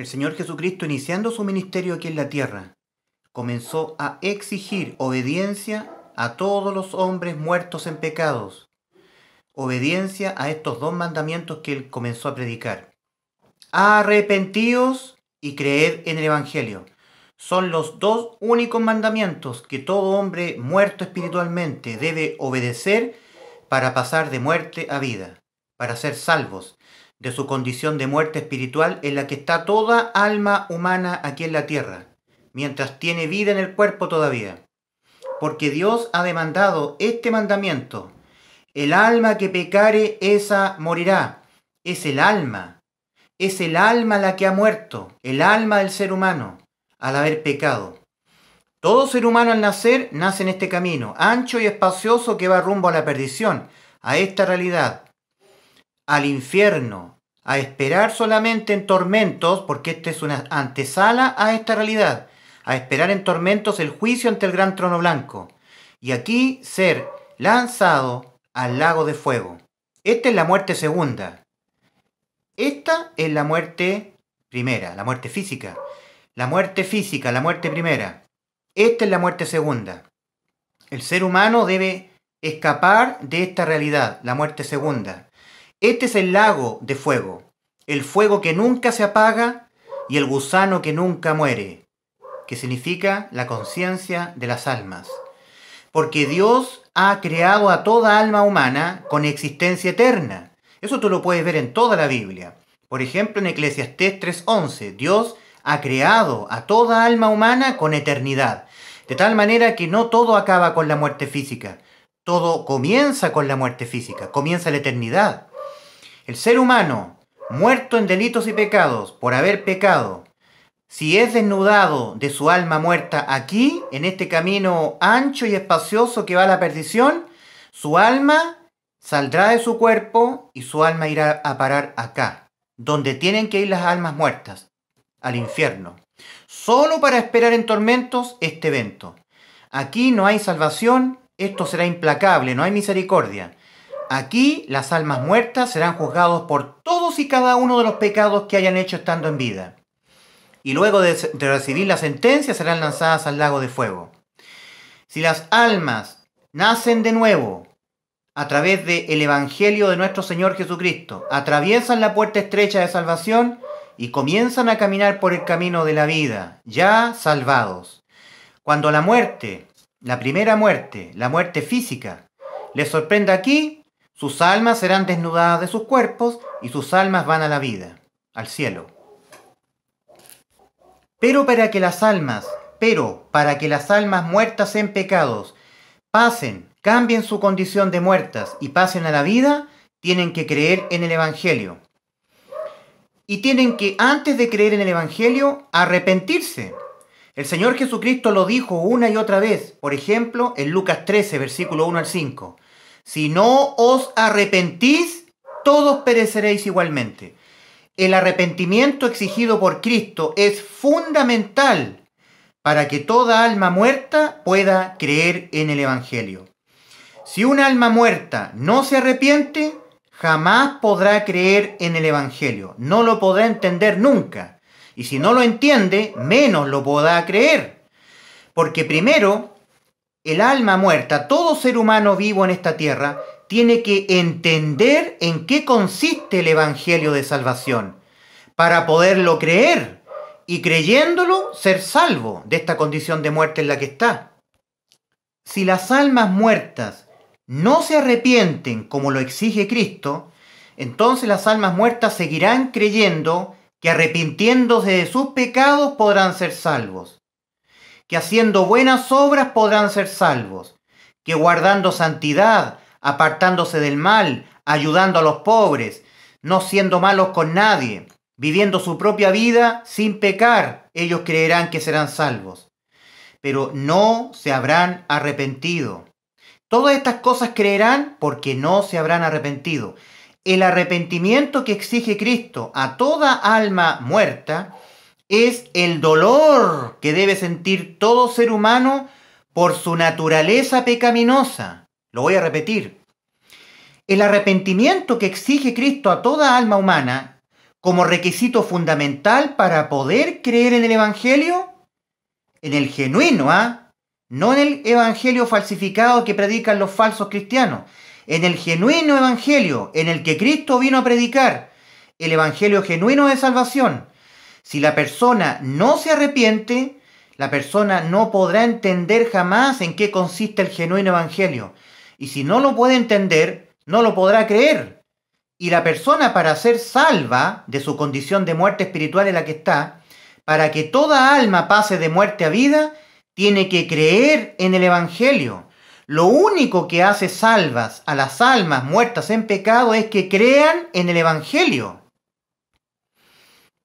el Señor Jesucristo, iniciando su ministerio aquí en la tierra, comenzó a exigir obediencia a todos los hombres muertos en pecados, obediencia a estos dos mandamientos que él comenzó a predicar. Arrepentíos y creed en el Evangelio. Son los dos únicos mandamientos que todo hombre muerto espiritualmente debe obedecer para pasar de muerte a vida, para ser salvos, de su condición de muerte espiritual en la que está toda alma humana aquí en la tierra, mientras tiene vida en el cuerpo todavía. Porque Dios ha demandado este mandamiento. El alma que pecare, esa morirá. Es el alma. Es el alma la que ha muerto, el alma del ser humano, al haber pecado. Todo ser humano al nacer nace en este camino, ancho y espacioso que va rumbo a la perdición, a esta realidad al infierno, a esperar solamente en tormentos, porque esta es una antesala a esta realidad, a esperar en tormentos el juicio ante el gran trono blanco, y aquí ser lanzado al lago de fuego. Esta es la muerte segunda. Esta es la muerte primera, la muerte física. La muerte física, la muerte primera. Esta es la muerte segunda. El ser humano debe escapar de esta realidad, la muerte segunda. Este es el lago de fuego, el fuego que nunca se apaga y el gusano que nunca muere, que significa la conciencia de las almas. Porque Dios ha creado a toda alma humana con existencia eterna. Eso tú lo puedes ver en toda la Biblia. Por ejemplo, en Eclesiastés 3:11, Dios ha creado a toda alma humana con eternidad. De tal manera que no todo acaba con la muerte física, todo comienza con la muerte física, comienza la eternidad. El ser humano, muerto en delitos y pecados por haber pecado, si es desnudado de su alma muerta aquí, en este camino ancho y espacioso que va a la perdición, su alma saldrá de su cuerpo y su alma irá a parar acá, donde tienen que ir las almas muertas, al infierno. Solo para esperar en tormentos este evento. Aquí no hay salvación, esto será implacable, no hay misericordia. Aquí las almas muertas serán juzgados por todos y cada uno de los pecados que hayan hecho estando en vida. Y luego de, recibir la sentencia serán lanzadas al lago de fuego. Si las almas nacen de nuevo a través del Evangelio de nuestro Señor Jesucristo, atraviesan la puerta estrecha de salvación y comienzan a caminar por el camino de la vida, ya salvados. Cuando la muerte, la primera muerte, la muerte física, les sorprenda aquí, sus almas serán desnudadas de sus cuerpos y sus almas van a la vida, al cielo. Pero para que las almas, pero para que las almas muertas en pecados pasen, cambien su condición de muertas y pasen a la vida, tienen que creer en el Evangelio. Y tienen que, antes de creer en el Evangelio, arrepentirse. El Señor Jesucristo lo dijo una y otra vez, por ejemplo, en Lucas 13, versículo 1 al 5. Si no os arrepentís, todos pereceréis igualmente. El arrepentimiento exigido por Cristo es fundamental para que toda alma muerta pueda creer en el Evangelio. Si una alma muerta no se arrepiente, jamás podrá creer en el Evangelio, no lo podrá entender nunca. Y si no lo entiende, menos lo podrá creer. Porque primero, el alma muerta, todo ser humano vivo en esta tierra, tiene que entender en qué consiste el Evangelio de salvación para poderlo creer y creyéndolo ser salvo de esta condición de muerte en la que está. Si las almas muertas no se arrepienten como lo exige Cristo, entonces las almas muertas seguirán creyendo que arrepintiéndose de sus pecados podrán ser salvos que haciendo buenas obras podrán ser salvos, que guardando santidad, apartándose del mal, ayudando a los pobres, no siendo malos con nadie, viviendo su propia vida sin pecar, ellos creerán que serán salvos, pero no se habrán arrepentido. Todas estas cosas creerán porque no se habrán arrepentido. El arrepentimiento que exige Cristo a toda alma muerta es el dolor que debe sentir todo ser humano por su naturaleza pecaminosa. Lo voy a repetir. El arrepentimiento que exige Cristo a toda alma humana como requisito fundamental para poder creer en el Evangelio, en el genuino, ¿ah? no en el Evangelio falsificado que predican los falsos cristianos, en el genuino Evangelio en el que Cristo vino a predicar, el Evangelio genuino de salvación, si la persona no se arrepiente, la persona no podrá entender jamás en qué consiste el genuino evangelio. Y si no lo puede entender, no lo podrá creer. Y la persona para ser salva de su condición de muerte espiritual en la que está, para que toda alma pase de muerte a vida, tiene que creer en el Evangelio. Lo único que hace salvas a las almas muertas en pecado es que crean en el Evangelio.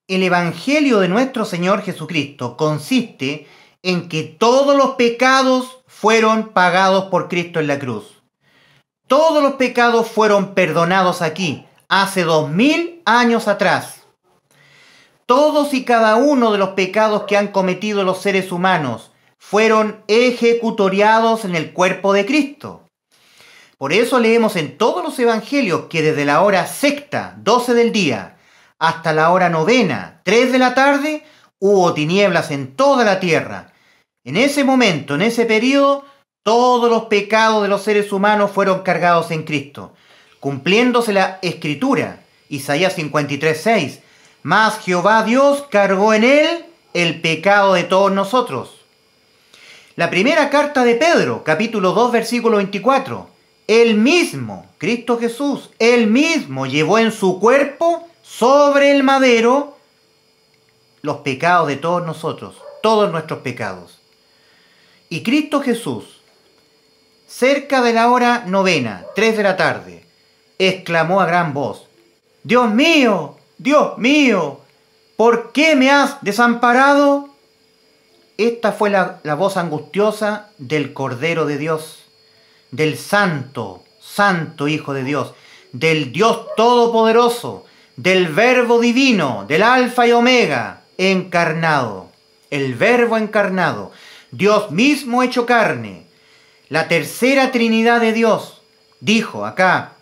El Evangelio de nuestro Señor Jesucristo consiste en que todos los pecados fueron pagados por Cristo en la cruz. Todos los pecados fueron perdonados aquí, hace dos mil años atrás. Todos y cada uno de los pecados que han cometido los seres humanos fueron ejecutoriados en el cuerpo de Cristo. Por eso leemos en todos los evangelios que desde la hora sexta, 12 del día, hasta la hora novena, tres de la tarde, hubo tinieblas en toda la tierra. En ese momento, en ese periodo, todos los pecados de los seres humanos fueron cargados en Cristo, cumpliéndose la escritura, Isaías 6. Mas Jehová Dios cargó en él el pecado de todos nosotros. La primera carta de Pedro, capítulo 2, versículo 24. Él mismo, Cristo Jesús, él mismo llevó en su cuerpo sobre el madero los pecados de todos nosotros, todos nuestros pecados. Y Cristo Jesús, cerca de la hora novena, tres de la tarde, exclamó a gran voz, Dios mío, Dios mío, ¿por qué me has desamparado? Esta fue la, la voz angustiosa del Cordero de Dios, del Santo, Santo Hijo de Dios, del Dios Todopoderoso, del verbo divino, del alfa y omega, encarnado, el verbo encarnado, Dios mismo hecho carne, la tercera Trinidad de Dios, dijo acá,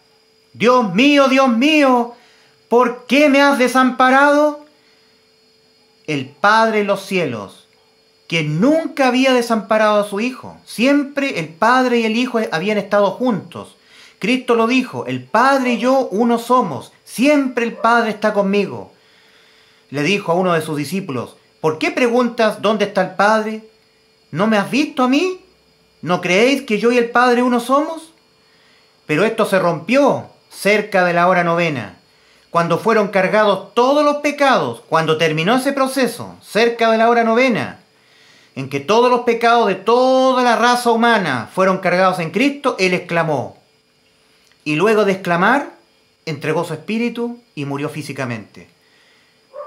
Dios mío, Dios mío, ¿por qué me has desamparado? El Padre de los cielos, que nunca había desamparado a su Hijo, siempre el Padre y el Hijo habían estado juntos, Cristo lo dijo, el Padre y yo uno somos, siempre el Padre está conmigo. Le dijo a uno de sus discípulos, ¿por qué preguntas dónde está el Padre? ¿No me has visto a mí? ¿No creéis que yo y el Padre uno somos? Pero esto se rompió cerca de la hora novena, cuando fueron cargados todos los pecados, cuando terminó ese proceso, cerca de la hora novena, en que todos los pecados de toda la raza humana fueron cargados en Cristo, Él exclamó, y luego de exclamar, entregó su espíritu y murió físicamente.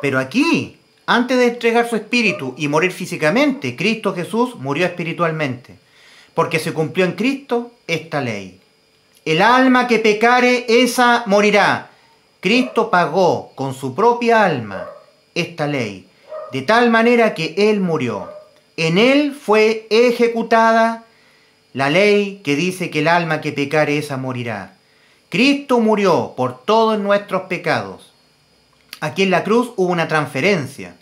Pero aquí, antes de entregar su espíritu y morir físicamente, Cristo Jesús murió espiritualmente, porque se cumplió en Cristo esta ley. El alma que pecare, esa morirá. Cristo pagó con su propia alma esta ley, de tal manera que Él murió. En Él fue ejecutada la ley que dice que el alma que pecare, esa morirá. Cristo murió por todos nuestros pecados. Aquí en la cruz hubo una transferencia.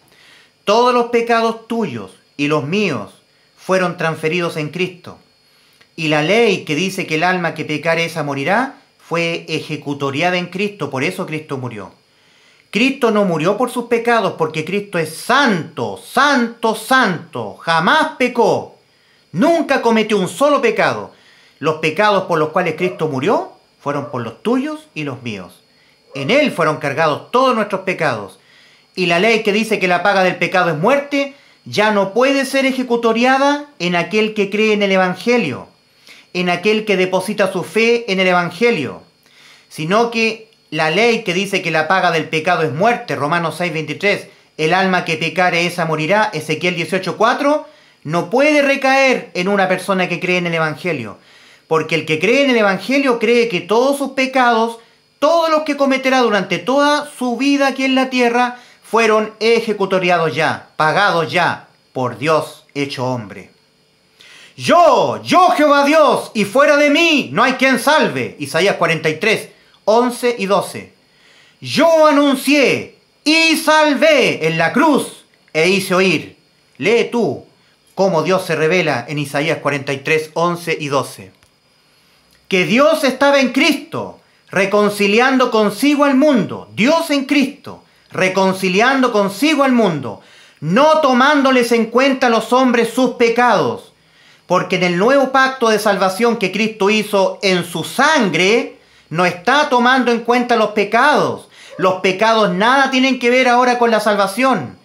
Todos los pecados tuyos y los míos fueron transferidos en Cristo. Y la ley que dice que el alma que pecare esa morirá fue ejecutoriada en Cristo, por eso Cristo murió. Cristo no murió por sus pecados porque Cristo es santo, santo, santo. Jamás pecó. Nunca cometió un solo pecado. Los pecados por los cuales Cristo murió fueron por los tuyos y los míos. En Él fueron cargados todos nuestros pecados. Y la ley que dice que la paga del pecado es muerte, ya no puede ser ejecutoriada en aquel que cree en el Evangelio, en aquel que deposita su fe en el Evangelio, sino que la ley que dice que la paga del pecado es muerte, Romanos 6:23, el alma que pecare esa morirá, Ezequiel 18:4, no puede recaer en una persona que cree en el Evangelio, porque el que cree en el Evangelio cree que todos sus pecados, todos los que cometerá durante toda su vida aquí en la tierra, fueron ejecutoriados ya, pagados ya por Dios hecho hombre. Yo, yo Jehová Dios, y fuera de mí no hay quien salve. Isaías 43, 11 y 12. Yo anuncié y salvé en la cruz e hice oír. Lee tú cómo Dios se revela en Isaías 43, 11 y 12 que Dios estaba en Cristo, reconciliando consigo al mundo, Dios en Cristo, reconciliando consigo al mundo, no tomándoles en cuenta a los hombres sus pecados, porque en el nuevo pacto de salvación que Cristo hizo en su sangre, no está tomando en cuenta los pecados. Los pecados nada tienen que ver ahora con la salvación.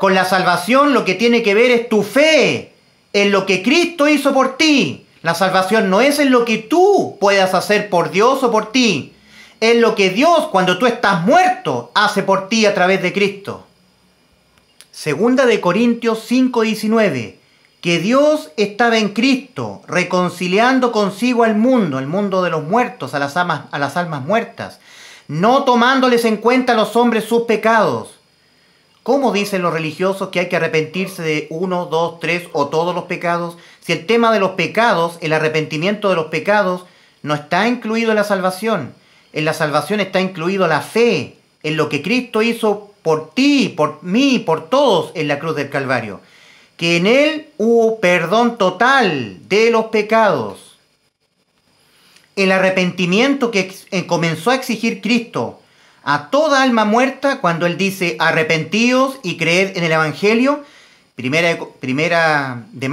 Con la salvación lo que tiene que ver es tu fe en lo que Cristo hizo por ti. La salvación no es en lo que tú puedas hacer por Dios o por ti. Es lo que Dios, cuando tú estás muerto, hace por ti a través de Cristo. Segunda de Corintios 5:19. Que Dios estaba en Cristo, reconciliando consigo al mundo, el mundo de los muertos, a las, a las almas muertas, no tomándoles en cuenta a los hombres sus pecados ¿Cómo dicen los religiosos que hay que arrepentirse de uno, dos, tres o todos los pecados? Si el tema de los pecados, el arrepentimiento de los pecados, no está incluido en la salvación. En la salvación está incluido la fe en lo que Cristo hizo por ti, por mí, por todos en la cruz del Calvario. Que en Él hubo perdón total de los pecados. El arrepentimiento que comenzó a exigir Cristo a toda alma muerta cuando él dice arrepentíos y creed en el Evangelio. Primera, primera de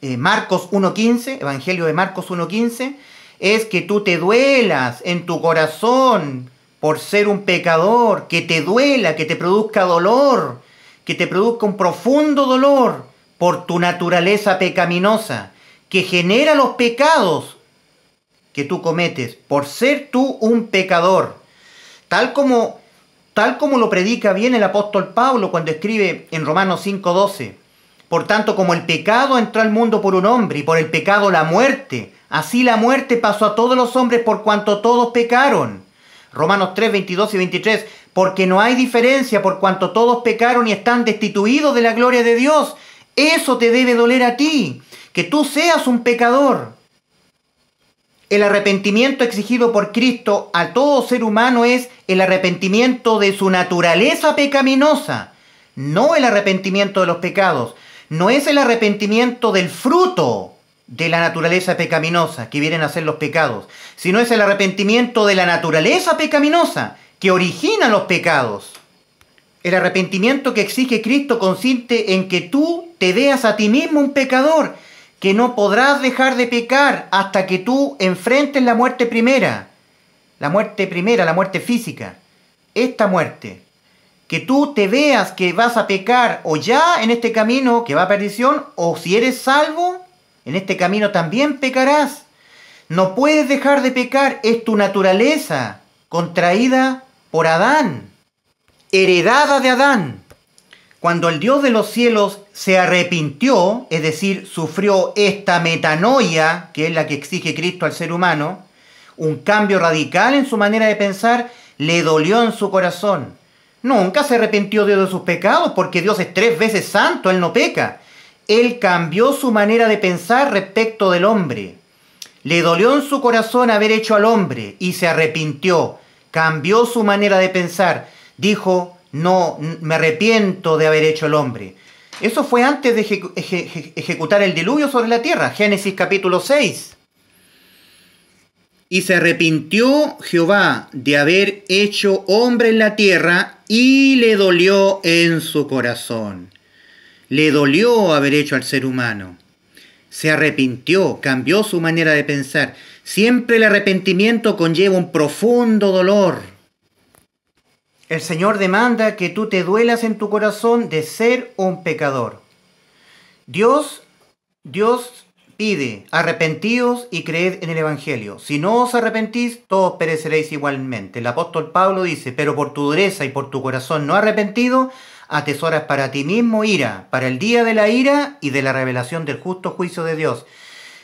eh, Marcos 1.15, Evangelio de Marcos 1.15, es que tú te duelas en tu corazón por ser un pecador, que te duela, que te produzca dolor, que te produzca un profundo dolor por tu naturaleza pecaminosa, que genera los pecados que tú cometes por ser tú un pecador. Tal como, tal como lo predica bien el apóstol Pablo cuando escribe en Romanos 5:12. Por tanto, como el pecado entró al mundo por un hombre y por el pecado la muerte, así la muerte pasó a todos los hombres por cuanto todos pecaron. Romanos 3, 22 y 23, porque no hay diferencia por cuanto todos pecaron y están destituidos de la gloria de Dios. Eso te debe doler a ti, que tú seas un pecador. El arrepentimiento exigido por Cristo a todo ser humano es el arrepentimiento de su naturaleza pecaminosa, no el arrepentimiento de los pecados, no es el arrepentimiento del fruto de la naturaleza pecaminosa que vienen a ser los pecados, sino es el arrepentimiento de la naturaleza pecaminosa que origina los pecados. El arrepentimiento que exige Cristo consiste en que tú te veas a ti mismo un pecador que no podrás dejar de pecar hasta que tú enfrentes la muerte primera, la muerte primera, la muerte física, esta muerte, que tú te veas que vas a pecar o ya en este camino que va a perdición, o si eres salvo, en este camino también pecarás. No puedes dejar de pecar, es tu naturaleza contraída por Adán, heredada de Adán. Cuando el Dios de los cielos se arrepintió, es decir, sufrió esta metanoia, que es la que exige Cristo al ser humano, un cambio radical en su manera de pensar, le dolió en su corazón. Nunca se arrepintió Dios de sus pecados, porque Dios es tres veces santo, Él no peca. Él cambió su manera de pensar respecto del hombre. Le dolió en su corazón haber hecho al hombre y se arrepintió. Cambió su manera de pensar. Dijo, no me arrepiento de haber hecho el hombre. Eso fue antes de ejecutar el diluvio sobre la tierra, Génesis capítulo 6. Y se arrepintió Jehová de haber hecho hombre en la tierra y le dolió en su corazón. Le dolió haber hecho al ser humano. Se arrepintió, cambió su manera de pensar. Siempre el arrepentimiento conlleva un profundo dolor el Señor demanda que tú te duelas en tu corazón de ser un pecador. Dios, Dios pide, arrepentíos y creed en el Evangelio. Si no os arrepentís, todos pereceréis igualmente. El apóstol Pablo dice, pero por tu dureza y por tu corazón no arrepentido, atesoras para ti mismo ira, para el día de la ira y de la revelación del justo juicio de Dios.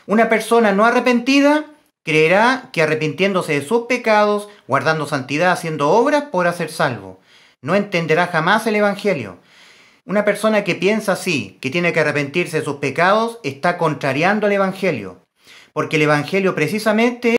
Una persona no arrepentida creerá que arrepintiéndose de sus pecados, guardando santidad, haciendo obras, podrá ser salvo. No entenderá jamás el Evangelio. Una persona que piensa así, que tiene que arrepentirse de sus pecados, está contrariando el Evangelio. Porque el Evangelio precisamente